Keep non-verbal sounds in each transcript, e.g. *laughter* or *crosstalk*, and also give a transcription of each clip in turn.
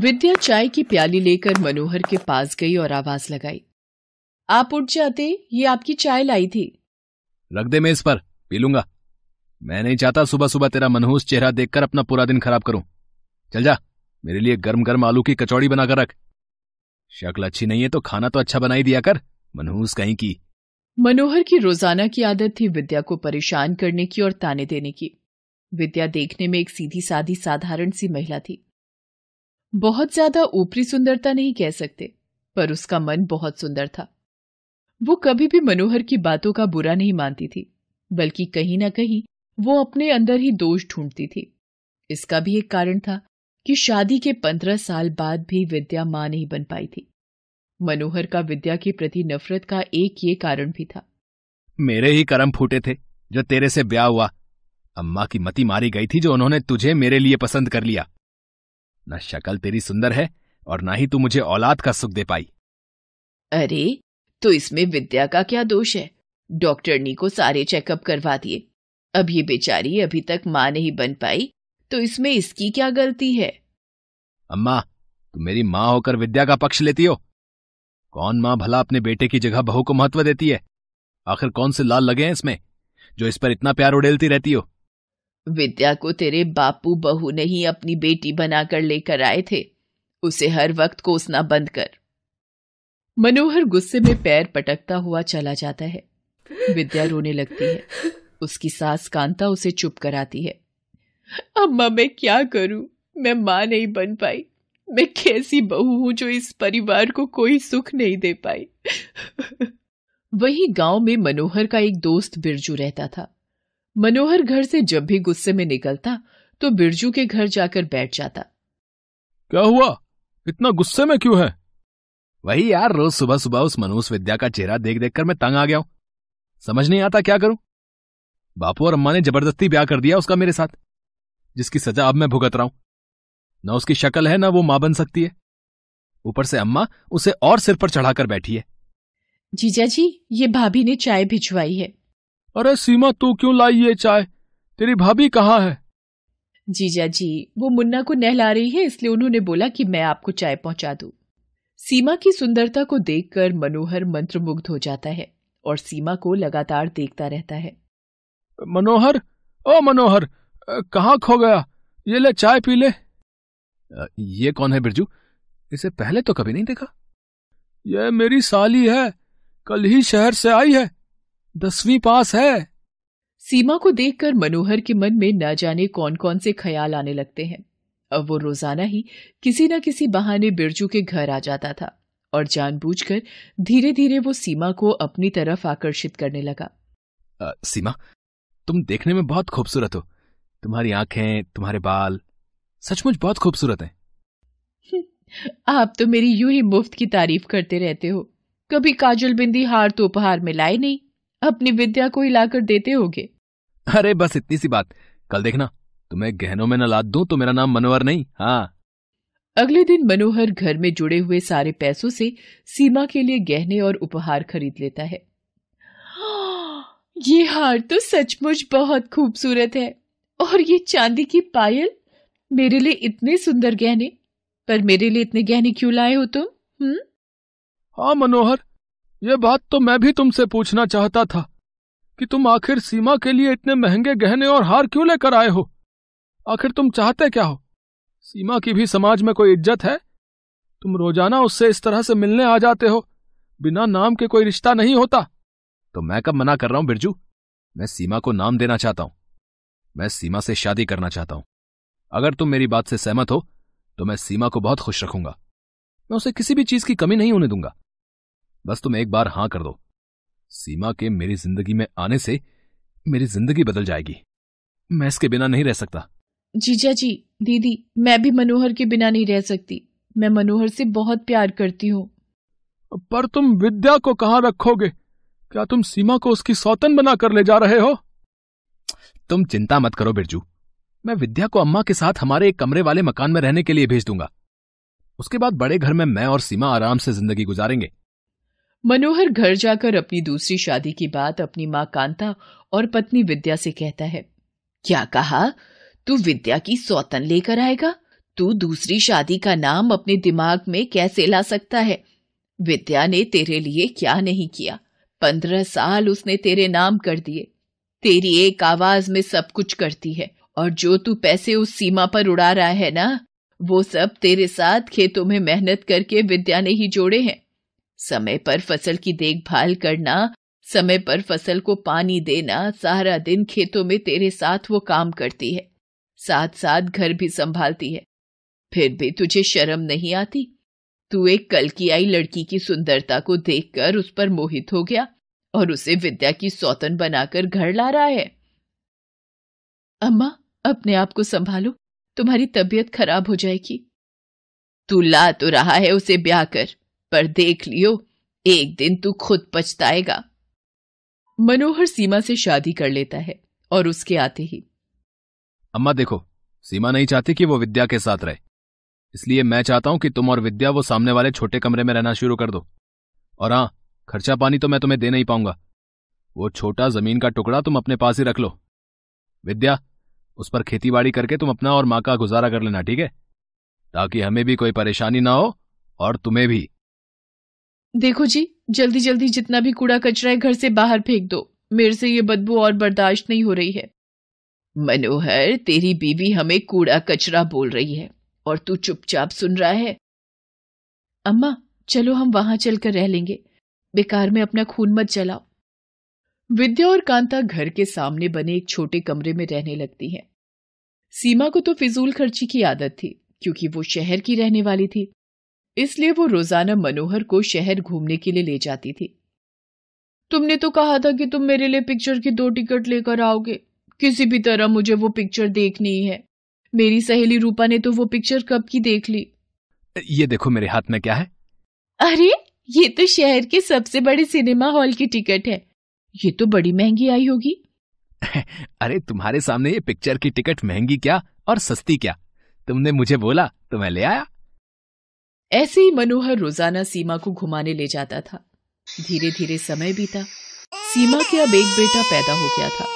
विद्या चाय की प्याली लेकर मनोहर के पास गई और आवाज लगाई आप उठ जाते ये आपकी चाय लाई थी रख दे मैं इस पर पी लूंगा मैं नहीं चाहता सुबह सुबह तेरा मनहूस चेहरा देखकर अपना पूरा दिन खराब करूं चल जा मेरे लिए गर्म गर्म आलू की कचौड़ी बनाकर रख शक्ल अच्छी नहीं है तो खाना तो अच्छा बनाई दिया कर मनहूस कहीं की मनोहर की रोजाना की आदत थी विद्या को परेशान करने की और ताने देने की विद्या देखने में एक सीधी साधी साधारण सी महिला थी बहुत ज्यादा ऊपरी सुंदरता नहीं कह सकते पर उसका मन बहुत सुंदर था वो कभी भी मनोहर की बातों का बुरा नहीं मानती थी बल्कि कहीं ना कहीं वो अपने अंदर ही दोष ढूंढती थी इसका भी एक कारण था कि शादी के पंद्रह साल बाद भी विद्या मां नहीं बन पाई थी मनोहर का विद्या के प्रति नफरत का एक ये कारण भी था मेरे ही कर्म फूटे थे जो तेरे से ब्याह हुआ अम्मा की मती मारी गई थी जो उन्होंने तुझे मेरे लिए पसंद कर लिया ना शकल तेरी सुंदर है और ना ही तू मुझे औलाद का सुख दे पाई अरे तो इसमें विद्या का क्या दोष है नी को सारे चेकअप करवा दिए अब ये बेचारी अभी तक माँ नहीं बन पाई तो इसमें इसकी क्या गलती है अम्मा तुम मेरी माँ होकर विद्या का पक्ष लेती हो कौन माँ भला अपने बेटे की जगह बहू को महत्व देती है आखिर कौन से लाल लगे हैं इसमें जो इस पर इतना प्यार उड़ेलती रहती हो विद्या को तेरे बापू बहू ने ही अपनी बेटी बनाकर लेकर आए थे उसे हर वक्त कोसना बंद कर मनोहर गुस्से में पैर पटकता हुआ चला जाता है विद्या रोने लगती है उसकी सास कांता उसे चुप कराती है अम्मा मैं क्या करूं मैं मां नहीं बन पाई मैं कैसी बहू हूं जो इस परिवार को कोई सुख नहीं दे पाई *laughs* वही गांव में मनोहर का एक दोस्त बिरजू रहता था मनोहर घर से जब भी गुस्से में निकलता तो बिरजू के घर जाकर बैठ जाता क्या हुआ इतना गुस्से में क्यों है वही यार रोज सुबह सुबह उस मनोज विद्या का चेहरा देख देख कर मैं तंग आ गया हूं समझ नहीं आता क्या करूं बापू और अम्मा ने जबरदस्ती ब्याह कर दिया उसका मेरे साथ जिसकी सजा अब मैं भुगत रहा हूं ना उसकी शक्ल है ना वो मां बन सकती है ऊपर से अम्मा उसे और सिर पर चढ़ाकर बैठी है जीजा जी ये भाभी ने चाय भिजवाई है अरे सीमा तू क्यों लाई ये चाय तेरी भाभी कहाँ है जीजा जी वो मुन्ना को नहला रही है इसलिए उन्होंने बोला कि मैं आपको चाय पहुंचा दू सीमा की सुंदरता को देखकर मनोहर मंत्रमुग्ध हो जाता है और सीमा को लगातार देखता रहता है मनोहर ओ मनोहर कहाँ खो गया ये ले चाय पी ले ये कौन है बिरजू इसे पहले तो कभी नहीं देखा ये मेरी साली है कल ही शहर से आई है दसवीं पास है सीमा को देखकर मनोहर के मन में न जाने कौन कौन से ख्याल आने लगते हैं अब वो रोजाना ही किसी न किसी बहाने बिरजू के घर आ जाता था और जानबूझकर धीरे धीरे वो सीमा को अपनी तरफ आकर्षित करने लगा आ, सीमा तुम देखने में बहुत खूबसूरत हो तुम्हारी आंखें तुम्हारे बाल सचमुच बहुत खूबसूरत हैं *laughs* आप तो मेरी यूं ही मुफ्त की तारीफ करते रहते हो कभी काजल बिंदी हार तो उपहार में लाए नहीं अपनी विद्या को हिलाकर देते होगे अरे बस इतनी सी बात कल देखना तुम्हें गहनों में न लाद दूं तो मेरा नाम मनोहर नहीं हाँ अगले दिन मनोहर घर में जुड़े हुए सारे पैसों से सीमा के लिए गहने और उपहार खरीद लेता है ये हार तो सचमुच बहुत खूबसूरत है और ये चांदी की पायल मेरे लिए इतने सुंदर गहने पर मेरे लिए इतने गहने क्यों लाए हो तुम हम्म? हाँ मनोहर ये बात तो मैं भी तुमसे पूछना चाहता था कि तुम आखिर सीमा के लिए इतने महंगे गहने और हार क्यों लेकर आए हो आखिर तुम चाहते क्या हो सीमा की भी समाज में कोई इज्जत है तुम रोजाना उससे इस तरह से मिलने आ जाते हो बिना नाम के कोई रिश्ता नहीं होता तो मैं कब मना कर रहा हूं बिरजू मैं सीमा को नाम देना चाहता हूं मैं सीमा से शादी करना चाहता हूं अगर तुम मेरी बात से सहमत हो तो मैं सीमा को बहुत खुश रखूंगा मैं उसे किसी भी चीज की कमी नहीं होने दूंगा बस तुम एक बार हां कर दो सीमा के मेरी जिंदगी में आने से मेरी जिंदगी बदल जाएगी मैं इसके बिना नहीं रह सकता जीजा जी दीदी मैं भी मनोहर के बिना नहीं रह सकती मैं मनोहर से बहुत प्यार करती हूँ पर तुम विद्या को कहाँ रखोगे क्या तुम सीमा को उसकी सौतन बना कर ले जा रहे हो तुम चिंता मत करो बिरजू मैं विद्या को अम्मा के साथ हमारे एक कमरे वाले मकान में रहने के लिए भेज दूंगा उसके बाद बड़े घर में मैं और सीमा आराम से जिंदगी गुजारेंगे मनोहर घर जाकर अपनी दूसरी शादी की बात अपनी माँ कांता और पत्नी विद्या से कहता है क्या कहा तू विद्या की सौतन लेकर आएगा तू दूसरी शादी का नाम अपने दिमाग में कैसे ला सकता है विद्या ने तेरे लिए क्या नहीं किया पंद्रह साल उसने तेरे नाम कर दिए तेरी एक आवाज में सब कुछ करती है और जो तू पैसे उस सीमा पर उड़ा रहा है ना वो सब तेरे साथ खेतों में मेहनत करके विद्या ने ही जोड़े हैं समय पर फसल की देखभाल करना समय पर फसल को पानी देना सारा दिन खेतों में तेरे साथ वो काम करती है साथ साथ घर भी संभालती है फिर भी तुझे शर्म नहीं आती तू एक कल की आई लड़की की सुंदरता को देखकर उस पर मोहित हो गया और उसे विद्या की सौतन बनाकर घर ला रहा है अम्मा अपने आप को संभालो तुम्हारी तबीयत खराब हो जाएगी तू ला तो रहा है उसे ब्याह कर पर देख लियो एक दिन तू खुद पछताएगा मनोहर सीमा से शादी कर लेता है और उसके आते ही अम्मा देखो सीमा नहीं चाहती कि वो विद्या के साथ रहे इसलिए मैं चाहता हूं कि तुम और विद्या वो सामने वाले छोटे कमरे में रहना शुरू कर दो और हाँ खर्चा पानी तो मैं तुम्हें दे नहीं पाऊंगा वो छोटा जमीन का टुकड़ा तुम अपने पास ही रख लो विद्या उस पर खेतीबाड़ी करके तुम अपना और माँ का गुजारा कर लेना ठीक है ताकि हमें भी कोई परेशानी ना हो और तुम्हें भी देखो जी जल्दी जल्दी जितना भी कूड़ा कचरा है घर से बाहर फेंक दो मेरे से ये बदबू और बर्दाश्त नहीं हो रही है मनोहर तेरी बीवी हमें कूड़ा कचरा बोल रही है और तू चुपचाप सुन रहा है अम्मा चलो हम वहां चलकर रह लेंगे बेकार में अपना खून मत चलाओ विद्या और कांता घर के सामने बने एक छोटे कमरे में रहने लगती हैं। सीमा को तो फिजूल खर्ची की आदत थी क्योंकि वो शहर की रहने वाली थी इसलिए वो रोजाना मनोहर को शहर घूमने के लिए ले जाती थी तुमने तो कहा था कि तुम मेरे लिए पिक्चर की दो टिकट लेकर आओगे किसी भी तरह मुझे वो पिक्चर देखनी है मेरी सहेली रूपा ने तो वो पिक्चर कब की देख ली ये देखो मेरे हाथ में क्या है अरे ये तो शहर के सबसे बड़े सिनेमा हॉल की टिकट है ये तो बड़ी महंगी आई होगी *laughs* अरे तुम्हारे सामने ये पिक्चर की टिकट महंगी क्या और सस्ती क्या तुमने मुझे बोला तो मैं ले आया ऐसे ही मनोहर रोजाना सीमा को घुमाने ले जाता था धीरे धीरे समय बीता सीमा के अब एक बेटा पैदा हो गया था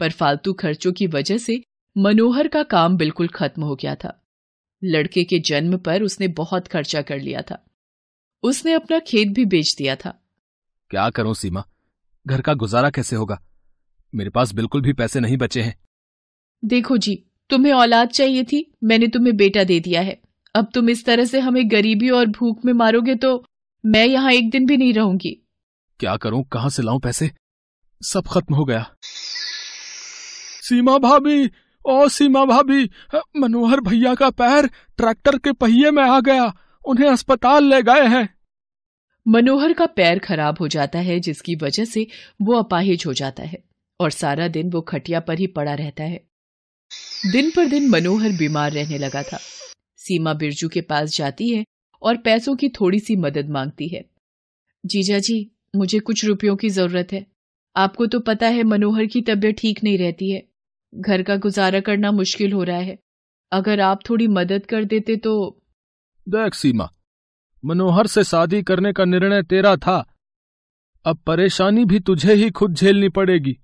पर फालतू खर्चों की वजह से मनोहर का काम बिल्कुल खत्म हो गया था लड़के के जन्म पर उसने बहुत खर्चा कर लिया था उसने अपना खेत भी बेच दिया था क्या करूं सीमा घर का गुजारा कैसे होगा मेरे पास बिल्कुल भी पैसे नहीं बचे हैं देखो जी तुम्हें औलाद चाहिए थी मैंने तुम्हें बेटा दे दिया है अब तुम इस तरह से हमें गरीबी और भूख में मारोगे तो मैं यहाँ एक दिन भी नहीं रहूंगी क्या करूं कहाँ से लाऊं पैसे सब खत्म हो गया सीमा भाभी ओ सीमा भाभी मनोहर भैया का पैर ट्रैक्टर के पहिए में आ गया उन्हें अस्पताल ले गए हैं मनोहर का पैर खराब हो जाता है जिसकी वजह से वो अपाहिज हो जाता है और सारा दिन वो खटिया पर ही पड़ा रहता है दिन पर दिन मनोहर बीमार रहने लगा था सीमा बिरजू के पास जाती है और पैसों की थोड़ी सी मदद मांगती है जीजा जी मुझे कुछ रुपयों की जरूरत है आपको तो पता है मनोहर की तबीयत ठीक नहीं रहती है घर का गुजारा करना मुश्किल हो रहा है अगर आप थोड़ी मदद कर देते तो देख सीमा मनोहर से शादी करने का निर्णय तेरा था अब परेशानी भी तुझे ही खुद झेलनी पड़ेगी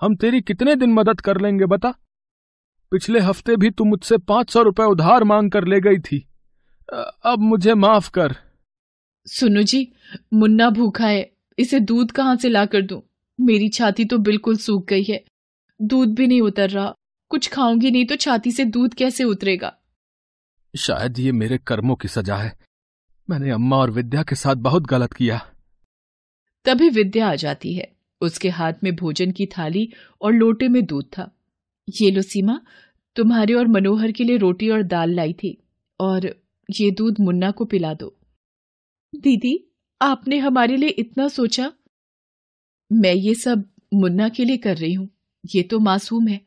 हम तेरी कितने दिन मदद कर लेंगे बता पिछले हफ्ते भी तुम मुझसे पांच सौ रुपए उधार मांग कर ले गई थी अब मुझे माफ कर सुनो जी मुन्ना भूखा है इसे दूध कहाँ से ला कर दू मेरी छाती तो बिल्कुल सूख गई है दूध भी नहीं उतर रहा कुछ खाऊंगी नहीं तो छाती से दूध कैसे उतरेगा शायद ये मेरे कर्मों की सजा है मैंने अम्मा और विद्या के साथ बहुत गलत किया तभी विद्या आ जाती है उसके हाथ में भोजन की थाली और लोटे में दूध था ये लो सीमा तुम्हारे और मनोहर के लिए रोटी और दाल लाई थी और ये दूध मुन्ना को पिला दो दीदी आपने हमारे लिए इतना सोचा मैं ये सब मुन्ना के लिए कर रही हूं ये तो मासूम है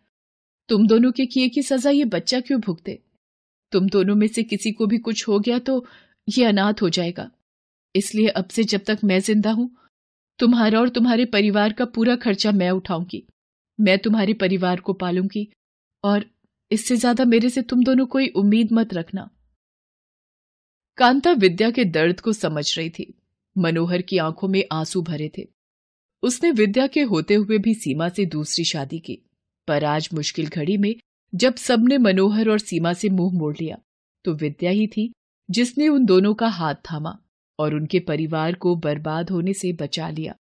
तुम दोनों के किए की सजा ये बच्चा क्यों भुगते तुम दोनों में से किसी को भी कुछ हो गया तो ये अनाथ हो जाएगा इसलिए अब से जब तक मैं जिंदा हूं तुम्हारा और तुम्हारे परिवार का पूरा खर्चा मैं उठाऊंगी मैं तुम्हारे परिवार को पालूंगी और इससे ज्यादा मेरे से तुम दोनों कोई उम्मीद मत रखना कांता विद्या के दर्द को समझ रही थी मनोहर की आंखों में आंसू भरे थे उसने विद्या के होते हुए भी सीमा से दूसरी शादी की पर आज मुश्किल घड़ी में जब सबने मनोहर और सीमा से मुंह मोड़ लिया तो विद्या ही थी जिसने उन दोनों का हाथ थामा और उनके परिवार को बर्बाद होने से बचा लिया